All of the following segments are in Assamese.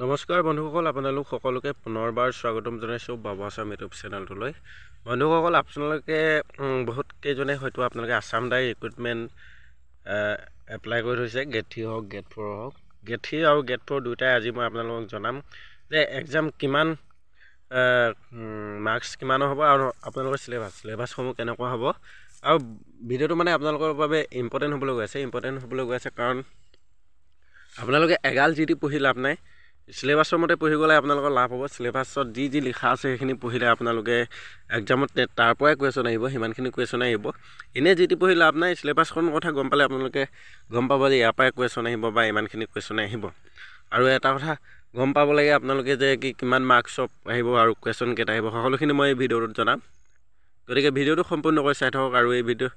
নমস্কাৰ বন্ধুসকল আপোনালোক সকলোকে পুনৰবাৰ স্বাগতম জনাইছোঁ বাবু আছাম ইউটিউব চেনেলটোলৈ বন্ধুসকল আপোনালোকে বহুত কেইজনে হয়তো আপোনালোকে আছাম ডাই ৰিক্ৰুইটমেণ্ট এপ্লাই কৰি থৈছে গেট থ্ৰী হওক গেট ফ'ৰ হওক গেট থ্ৰী আৰু গেট ফ'ৰ দুয়োটাই আজি মই আপোনালোকক জনাম যে এক্সাম কিমান মাৰ্কছ কিমান হ'ব আৰু আপোনালোকৰ চিলেবাছ চিলেবাছসমূহ কেনেকুৱা হ'ব আৰু ভিডিঅ'টো মানে আপোনালোকৰ বাবে ইম্পৰ্টেণ্ট হ'বলৈ গৈ আছে ইম্পৰ্টেণ্ট হ'বলৈ গৈ আছে কাৰণ আপোনালোকে এগাল যি টি পঢ়ি লাভ নাই চিলেবাছৰ মতে পঢ়ি গ'লে আপোনালোকৰ লাভ হ'ব চিলেবাছত যি যি লিখা আছে সেইখিনি পঢ়িলে আপোনালোকে একজামত তাৰ পৰাই কুৱেশ্যন আহিব সিমানখিনি কুৱেশ্যন আহিব এনেই যি টি লাভ নাই চিলেবাছখনৰ কথা গম পালে আপোনালোকে গম পাব যে ইয়াৰ পৰাই কুৱেশ্যন আহিব বা ইমানখিনি কুৱেশ্যন আহিব আৰু এটা কথা গম পাব লাগে আপোনালোকে যে কি কিমান মাৰ্কছৰ আহিব আৰু কুৱেশ্যন কেইটা আহিব সকলোখিনি মই এই ভিডিঅ'টোত জনাম গতিকে ভিডিঅ'টো সম্পূৰ্ণকৈ চাই থাকক আৰু এই ভিডিঅ'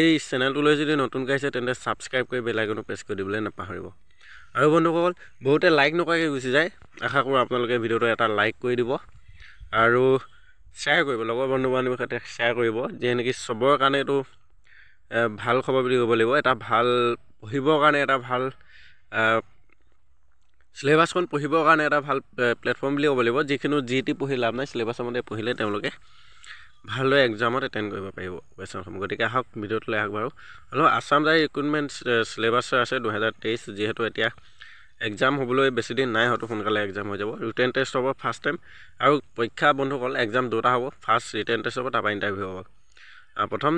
এই চেনেলটোলৈ যদি নতুনকৈ আহিছে তেন্তে ছাবস্ক্ৰাইব কৰি বেলাইকনটো প্ৰেছ কৰি দিবলৈ নাপাহৰিব আৰু বন্ধুসকল বহুতে লাইক নকৰাকৈ গুচি যায় আশা কৰোঁ আপোনালোকে ভিডিঅ'টো এটা লাইক কৰি দিব আৰু শ্বেয়াৰ কৰিব লগৰ বন্ধু বান্ধৱীৰ সৈতে শ্বেয়াৰ কৰিব যে নেকি চবৰ কাৰণেতো ভাল খবৰ বুলি ক'ব লাগিব এটা ভাল পঢ়িবৰ কাৰণে এটা ভাল চিলেবাছখন পঢ়িবৰ কাৰণে এটা ভাল প্লেটফৰ্ম বুলি ক'ব লাগিব যিখিনি যি টি পঢ়ি লাভ নাই চিলেবাছৰ মতে পঢ়িলে তেওঁলোকে ভালদৰে এক্সামত এটেণ্ড কৰিব পাৰিব কুৱেশ্যনসমূহ গতিকে আহক ভিডিঅ'টোলৈ আহক বাৰু হ'লেও আছাম যাই ৰিক্ৰুইটমেণ্ট চিলেবাছৰ আছে দুহেজাৰ তেইছ যিহেতু এতিয়া এক্সাম হ'বলৈ বেছি দিন নাই হয়তো সোনকালে এক্সাম হৈ যাব ৰিটেন টেষ্ট হ'ব ফাৰ্ষ্ট টাইম আৰু পৰীক্ষা বন্ধুসকল এক্সাম দুটা হ'ব ফাৰ্ষ্ট ৰিটেন টেষ্ট হ'ব তাৰপৰা ইণ্টাৰভিউ হ'ব প্ৰথম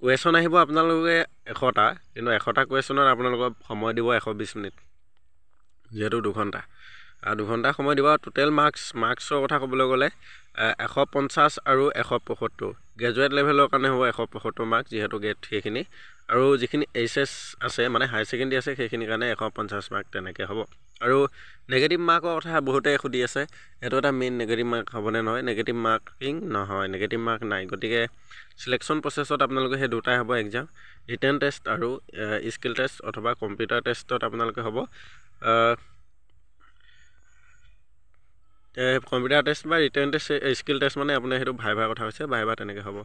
কুৱেশ্যন আহিব আপোনালোকে এশটা কিন্তু এশটা কুৱেশ্যনত আপোনালোকক সময় দিব এশ বিছ মিনিট যিহেতু দুঘণ্টা দুঘণ্টা সময় দিব আৰু টোটেল মাৰ্কছ মাৰ্কছৰ কথা ক'বলৈ গ'লে এশ পঞ্চাছ আৰু এশ পয়সত্তৰ গ্ৰেজুৱেট লেভেলৰ কাৰণে হ'ব এশ পয়সত্তৰ মাৰ্কছ যিহেতু গেট সেইখিনি আৰু যিখিনি এইচ এছ আছে মানে হাই ছেকেণ্ডেৰী আছে সেইখিনিৰ কাৰণে এশ পঞ্চাছ মাৰ্ক তেনেকৈ হ'ব আৰু নেগেটিভ মাৰ্কৰ কথা বহুতে সুধি আছে সেইটো এটা মেইন নেগেটিভ মাৰ্ক হ'বনে নহয় নেগেটিভ মাৰ্কিং নহয় নেগেটিভ মাৰ্ক নাই গতিকে চিলেকশ্যন প্ৰচেছত আপোনালোকে সেই দুটাই হ'ব এক্সাম ৰিটাৰ্ণ টেষ্ট আৰু স্কিল টেষ্ট অথবা কম্পিউটাৰ টেষ্টত আপোনালোকে হ'ব কম্পিউটাৰ টেষ্ট বা ৰিটাৰ্ণ টেষ্ট স্কিল টেষ্ট মানে আপোনাৰ সেইটো ভাইভাৰ কথা হৈছে ভাইভা তেনেকৈ হ'ব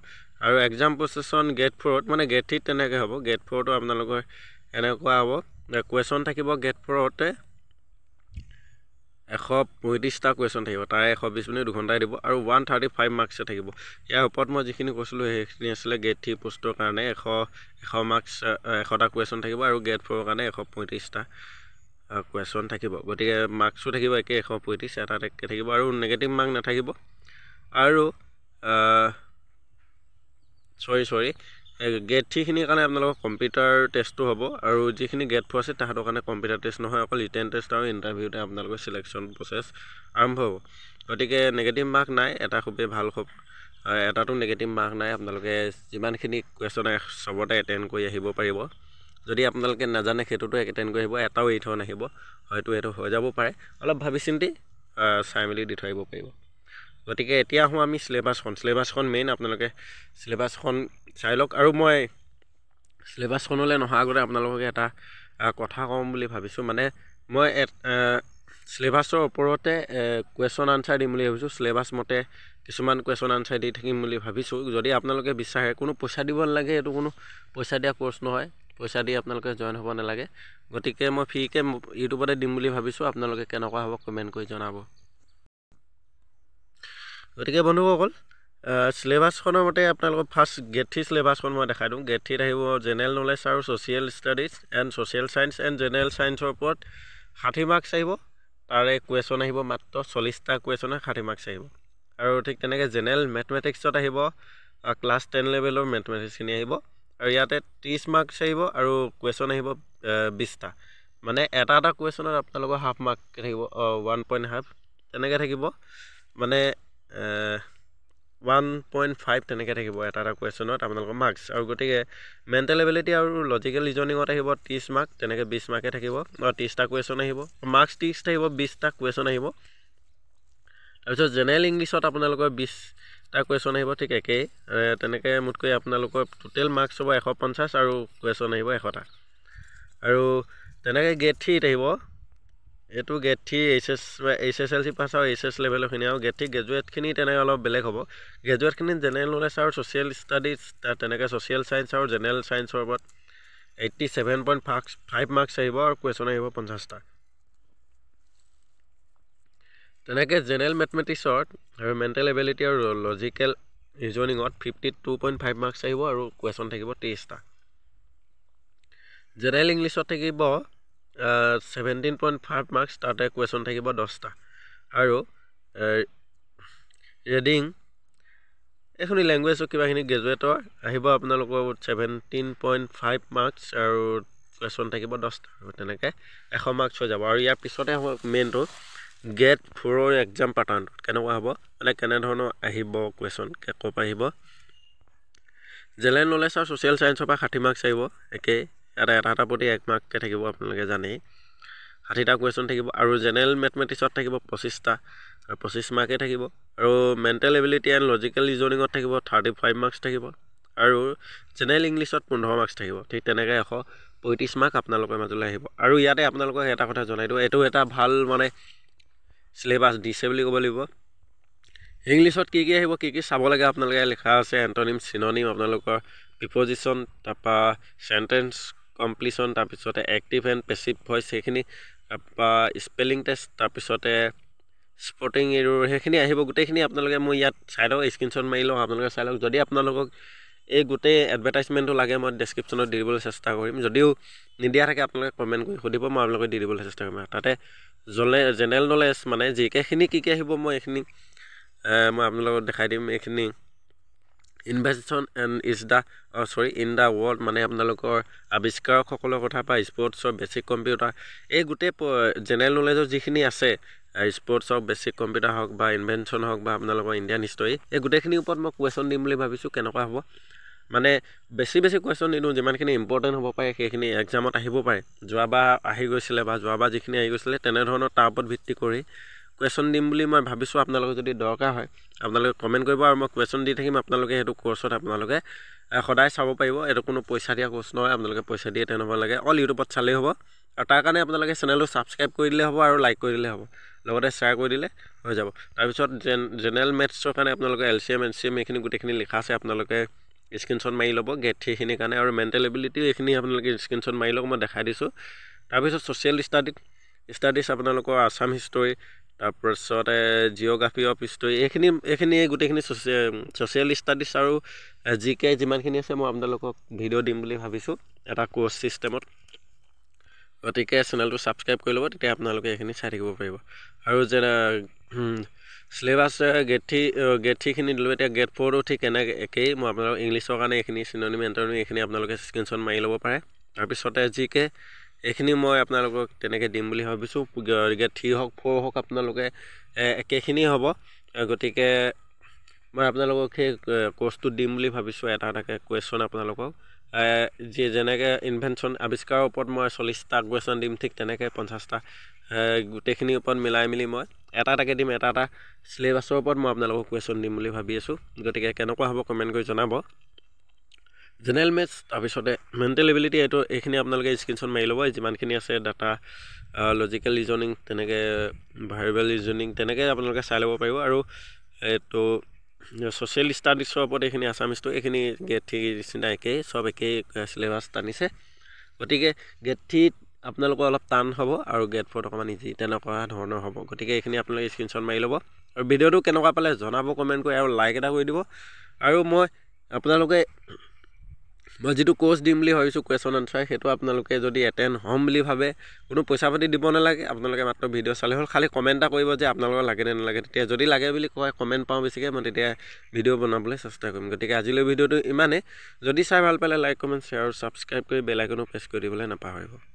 আৰু এক্সাম প্ৰচেছন গেট ফ'ৰত মানে গেট থ্ৰীত তেনেকৈ হ'ব গেট ফ'ৰতো আপোনালোকৰ এনেকুৱা হ'ব কুৱেশ্যন থাকিব গেট ফ'ৰতে এশ পঁয়ত্ৰিছটা কুৱেশ্যন থাকিব তাৰে এশ বিছ মিনিট দুঘণ্টাই দিব আৰু ওৱান থাৰ্টি ফাইভ মাৰ্কছে থাকিব ইয়াৰ ওপৰত মই যিখিনি কৈছিলোঁ সেইখিনি আছিলে গেট থ্ৰী পোষ্টৰ কাৰণে এশ এশ মাৰ্কছ এশটা কুৱেশ্যন থাকিব আৰু গেট ফ'ৰৰ কাৰণে এশ পঁয়ত্ৰিছটা কুৱেশ্যন থাকিব গতিকে মাৰ্কছো থাকিব একে এশ পঁয়ত্ৰিছ এটাত একে থাকিব আৰু নেগেটিভ মাৰ্ক নাথাকিব আৰু চৰি চৰি গেট থ্ৰীখিনিৰ কাৰণে আপোনালোকৰ কম্পিউটাৰ টেষ্টটো হ'ব আৰু যিখিনি গেট ফ'ৰ আছে তাহাঁতৰ কাৰণে কম্পিউটাৰ টেষ্ট নহয় অকল ৰিটেন টেষ্ট আৰু ইণ্টাৰভিউতে আপোনালোকৰ ছিলেকশ্যন প্ৰচেছ আৰম্ভ হ'ব গতিকে নেগেটিভ মাৰ্ক নাই এটা খুবেই ভাল খুব এটাতো নেগেটিভ মাৰ্ক নাই আপোনালোকে যিমানখিনি কুৱেশ্যন আহে চবতে এটেণ্ড কৰি আহিব পাৰিব যদি আপোনালোকে নাজানে সেইটোতো একে তেনেকৈ আহিব এটাও এৰি থোৱা নাহিব হয়তো সেইটো হৈ যাব পাৰে অলপ ভাবি চিন্তি চাই মেলি দি থৈ আহিব পাৰিব গতিকে এতিয়া আহোঁ আমি চিলেবাছখন চিলেবাছখন মেইন আপোনালোকে চিলেবাছখন চাই লওক আৰু মই চিলেবাছখনলৈ নহাৰ আগতে আপোনালোকে এটা কথা ক'ম বুলি ভাবিছোঁ মানে মই চিলেবাছৰ ওপৰতে কুৱেশ্যন আনচাৰ দিম বুলি ভাবিছোঁ চিলেবাছ মতে কিছুমান কুৱেশ্যন আনচাৰ দি থাকিম বুলি ভাবিছোঁ যদি আপোনালোকে বিচাৰে কোনো পইচা দিব নালাগে এইটো কোনো পইচা দিয়া কৰ্চ নহয় পইচা দি আপোনালোকে জইন হ'ব নালাগে গতিকে মই ফ্ৰীকৈ ইউটিউবতে দিম বুলি ভাবিছোঁ আপোনালোকে কেনেকুৱা হ'ব কমেণ্ট কৰি জনাব গতিকে বন্ধুসকল চিলেবাছখনৰ মতে আপোনালোকক ফাৰ্ষ্ট গ্ৰেড থ্ৰী চিলেবাছখন মই দেখাই দিওঁ গ্ৰেড থ্ৰীত আহিব জেনেৰেল নলেজ আৰু social studies and social science and general ছায়েন্সৰ ওপৰত ষাঠি মাৰ্কছ আহিব তাৰে কুৱেশ্যন আহিব মাত্ৰ চল্লিছটা কুৱেশ্যনে ষাঠি মাৰ্কছ আহিব আৰু ঠিক তেনেকৈ জেনেৰেল মেথমেটিক্সত আহিব ক্লাছ টেন লেভেলৰ মেথমেটিক্সখিনি আহিব আৰু ইয়াতে ত্ৰিছ মাৰ্কছ আহিব আৰু কুৱেশ্যন আহিব বিছটা মানে এটা এটা কুৱেশ্যনত আপোনালোকৰ হাফ মাৰ্ককৈ থাকিব ওৱান পইণ্ট হাফ তেনেকৈ থাকিব মানে ওৱান পইণ্ট ফাইভ তেনেকৈ থাকিব এটা এটা কুৱেশ্যনত আপোনালোকৰ মাৰ্কছ আৰু গতিকে মেণ্টেল এবিলিটি আৰু লজিকেল ৰিজনিঙত আহিব ত্ৰিছ মাৰ্ক তেনেকৈ বিছ মাৰ্কে থাকিব আৰু ত্ৰিছটা কুৱেশ্যন আহিব মাৰ্কছ ত্ৰিছ থাকিব বিছটা কুৱেশ্যন আহিব তাৰপিছত জেনেৰেল ইংলিছত আপোনালোকৰ বিছ এটা কুৱেশ্যন আহিব ঠিক একেই তেনেকৈ মোতকৈ আপোনালোকৰ টোটেল মাৰ্কছ হ'ব এশ পঞ্চাছ আৰু কুৱেশ্যন আহিব এশটা আৰু তেনেকৈ গেট থ্ৰীত আহিব এইটো grade three H S H S L C pass আৰু এইচ এছ লেভেলৰখিনি আৰু গেট থ্ৰী গ্ৰেজুৱেটখিনি তেনেকৈ অলপ বেলেগ হ'ব গ্ৰেজুৱেটখিনিত জেনেৰেল নলেজ আৰু ছ'চিয়েল ষ্টাডিজ তাত তেনেকৈ ছ'চিয়েল ছায়েন্স আৰু জেনেৰেল ছায়েন্সৰ ওপৰত eighty seven point five five marks আহিব আৰু কুৱেশ্যন আহিব পঞ্চাছটা তেনেকৈ জেনেৰেল মেথমেটিক্সত আৰু মেণ্টেল এবিলিটি আৰু লজিকেল ৰিজনিঙত fifty two point five marks আহিব আৰু কুৱেশ্যন থাকিব ত্ৰিছটা জেনেৰেল ইংলিছত থাকিব ছেভেণ্টিন পইণ্ট ফাইভ মাৰ্কছ তাতে কুৱেশ্যন থাকিব দহটা আৰু ৰেডিং এইখিনি লেংগুৱেজৰ কিবাখিনি গ্ৰেজুৱেটৰ আহিব আপোনালোকৰ ছেভেণ্টিন পইণ্ট ফাইভ মাৰ্কছ আৰু কুৱেশ্যন থাকিব দহটা আৰু তেনেকৈ এশ মাৰ্কছ হৈ যাব আৰু ইয়াৰ পিছতে হ'ব মেইনটো গেট ফ'ৰৰ এক্সাম পেটাৰ্ণ কেনেকুৱা হ'ব মানে কেনেধৰণৰ আহিব কুৱেশ্যন ক'ৰ পৰা আহিব জেনেৰেল নলেজ আৰু ছ'চিয়েল ছায়েঞ্চৰ পৰা ষাঠি মাৰ্কছ আহিব একেই ইয়াত এটা এটা প্ৰতি এক মাৰ্কে থাকিব আপোনালোকে জানেই ষাঠিটা কুৱেশ্যন থাকিব আৰু জেনেৰেল মেথমেটিক্সত থাকিব পঁচিছটা আৰু পঁচিছ মাৰ্কেই থাকিব আৰু মেণ্টেল এবিলিটি এণ্ড লজিকেল ৰিজনিঙত থাকিব থাৰ্টি ফাইভ মাৰ্কছ থাকিব আৰু জেনেৰেল ইংলিছত পোন্ধৰ মাৰ্কছ থাকিব ঠিক তেনেকৈ এশ পঁয়ত্ৰিছ মাৰ্ক আপোনালোকৰ মাজলৈ আহিব আৰু ইয়াতে আপোনালোকক এটা কথা জনাই দিওঁ এইটো এটা ভাল মানে চিলেবাছ দিছে বুলি ক'ব লাগিব ইংলিছত কি কি আহিব কি কি চাব লাগে আপোনালোকে লিখা আছে এণ্টনিম চিননিম আপোনালোকৰ প্ৰিপজিশ্যন তাৰপৰা চেণ্টেঞ্চ কমপ্লিশ্যন তাৰপিছতে এক্টিভ এণ্ড পেচিভ ভইচ সেইখিনি তাৰপৰা স্পেলিং টেষ্ট তাৰপিছতে স্পৰ্টিং এৰোৰ সেইখিনি আহিব গোটেইখিনি আপোনালোকে মই ইয়াত চাই লওক স্ক্ৰীণশ্বট মাৰি লওক আপোনালোকে চাই লওক যদি আপোনালোকক এই গোটেই এডভাৰটাইজমেণ্টটো লাগে মই ডেছক্ৰিপশ্যনত দি দিবলৈ চেষ্টা কৰিম যদিও নিদিয়া থাকে আপোনালোকে কমেণ্ট কৰি সুধিব মই আপোনালোকে দি দিবলৈ চেষ্টা কৰিম তাতে জলে জেনেৰেল নলেজ মানে জি কেখিনি কি কি আহিব মই এইখিনি মই আপোনালোকক দেখাই দিম এইখিনি ইনভেষ্টেশ্যন এণ্ড ইজ দ্য অঁ চৰি ইন দ্য ৱৰ্ল্ড মানে আপোনালোকৰ আৱিষ্কাৰকসকলৰ কথা বা স্পৰ্টছৰ বেচিক কম্পিউটাৰ এই গোটেই জেনেৰেল নলেজৰ যিখিনি আছে স্পৰ্টছ হওক বেচিক কম্পিউটাৰ হওক বা ইনভেনশ্যন হওক বা আপোনালোকৰ ইণ্ডিয়ান হিষ্ট্ৰী এই গোটেইখিনিৰ ওপৰত মই কুৱেশ্যন দিম বুলি ভাবিছোঁ কেনেকুৱা হ'ব মানে বেছি বেছি কুৱেশ্যন নিদিওঁ যিমানখিনি ইম্পৰ্টেণ্ট হ'ব পাৰে সেইখিনি এক্সামত আহিব পাৰে যোৱাবাৰ আহি গৈছিলে বা যোৱাবাৰ যিখিনি আহি গৈছিলে তেনেধৰণৰ তাৰ ওপৰত ভিত্তি কৰি কুৱেশ্যন দিম বুলি মই ভাবিছোঁ আপোনালোকে যদি দৰকাৰ হয় আপোনালোকে কমেণ্ট কৰিব আৰু মই কুৱেশ্যন দি থাকিম আপোনালোকে সেইটো ক'ৰ্চত আপোনালোকে সদায় চাব পাৰিব এইটো কোনো পইচা দিয়া কোৰ্চ নহয় আপোনালোকে পইচা দিয়ে তেনেহ'ব লাগে অল ইউটিউবত চালেই হ'ব আৰু তাৰ কাৰণে আপোনালোকে চেনেলটো ছাবস্ক্ৰাইব কৰি দিলে হ'ব আৰু লাইক কৰি দিলে হ'ব লগতে শ্বেয়াৰ কৰি দিলে হৈ যাব তাৰপিছত জেন জেনেৰেল মেথছৰ কাৰণে আপোনালোকে L C M N C M এইখিনি গোটেইখিনি লিখা আছে আপোনালোকে স্ক্ৰীণশ্বট মাৰি ল'ব গেট থ্ৰীখিনিৰ কাৰণে আৰু মেণ্টেল এবিলিটি এইখিনি আপোনালোকে স্ক্ৰীণশ্বট মাৰি লওক মই দেখাই দিছোঁ তাৰপিছত ছ'চিয়েল ষ্টাডিত ষ্টাডিছ আপোনালোকৰ আছাম হিষ্ট্ৰী তাৰপিছতে জিঅ'গ্ৰাফি অফ হিষ্ট্ৰী এইখিনি এইখিনি এই গোটেইখিনি ছ'চিয়েল ষ্টাডিছ আৰু জি কে যিমানখিনি আছে মই আপোনালোকক ভিডিঅ' দিম বুলি ভাবিছোঁ এটা ক'ৰ্চ ছিষ্টেমত গতিকে চেনেলটো ছাবস্ক্ৰাইব কৰি ল'ব তেতিয়া আপোনালোকে এইখিনি চাই থাকিব পাৰিব আৰু যেনে চিলেবাছ গেঠি গেট থ্ৰীখিনি দিলোঁ এতিয়া গেট ফ'ৰটো ঠিক তেনেকৈ একেই মই আপোনালোকক ইংলিছৰ কাৰণে এইখিনি চিননি মেণ্টনি এইখিনি আপোনালোকে স্ক্ৰীনশ্বট মাৰি ল'ব পাৰে তাৰপিছতে জি কে এইখিনি মই আপোনালোকক তেনেকৈ দিম বুলি ভাবিছোঁ গেট থ্ৰী হওক ফ'ৰ হওক আপোনালোকে একেখিনি হ'ব গতিকে মই আপোনালোকক সেই কোৰ্চটো দিম বুলি ভাবিছোঁ এটা এটাকৈ কুৱেশ্যন আপোনালোকক যি যেনেকৈ ইনভেনশ্যন আৱিষ্কাৰৰ ওপৰত মই চল্লিছটা কুৱেশ্যন দিম ঠিক তেনেকৈ পঞ্চাছটা গোটেইখিনিৰ ওপৰত মিলাই মেলি মই এটা এটাকৈ দিম এটা এটা চিলেবাছৰ ওপৰত মই আপোনালোকক কুৱেশ্যন দিম বুলি ভাবি আছোঁ গতিকে কেনেকুৱা হ'ব কমেণ্ট কৰি জনাব জেনেৰেল মেটছ তাৰপিছতে মেণ্টেল এবিলিটি এইটো এইখিনি আপোনালোকে স্ক্ৰীণশ্বট মাৰি ল'ব যিমানখিনি আছে ডাটা লজিকেল ৰিজনিং তেনেকৈ ভাৰিবেল ৰিজনিং তেনেকৈ আপোনালোকে চাই ল'ব পাৰিব আৰু এইটো ছ'চিয়েল ষ্টাডিছৰ ওপৰত এইখিনি আছামিজটো এইখিনি গেট থ্ৰীৰ নিচিনা একেই চব একেই চিলেবাছ টানিছে গতিকে গেট থ্ৰীত আপোনালোকৰ অলপ টান হ'ব আৰু গেট ফ'ৰ্ট অকণমান ইজি তেনেকুৱা ধৰণৰ হ'ব গতিকে এইখিনি আপোনালোকে স্ক্ৰীণশ্বট মাৰি ল'ব আৰু ভিডিঅ'টো কেনেকুৱা পালে জনাব কমেণ্ট কৰি আৰু লাইক এটা কৰি দিব আৰু মই আপোনালোকে মই যিটো ক'ৰ্চ দিম বুলি ভাবিছোঁ কুৱেশ্যন এনচাৰ সেইটো আপোনালোকে যদি এটেণ্ড হ'ম বুলি ভাবে কোনো পইচা পাতি দিব নালাগে আপোনালোকে মাত্ৰ ভিডিঅ' চালে হ'ল খালী কমেণ্ট এটা কৰিব যে আপোনালোকৰ লাগে নে নালাগে তেতিয়া যদি লাগে বুলি কয় কমেণ্ট পাওঁ বেছিকৈ মই তেতিয়া ভিডিঅ' বনাবলৈ চেষ্টা কৰিম গতিকে আজিলৈ ভিডিঅ'টো ইমানেই যদি চাই ভাল পালে লাইক কমেণ্ট শ্বেয়াৰ আৰু ছাবস্ক্ৰাইব কৰি বেলাইকনো প্ৰেছ কৰি দিবলৈ নাপাহৰিব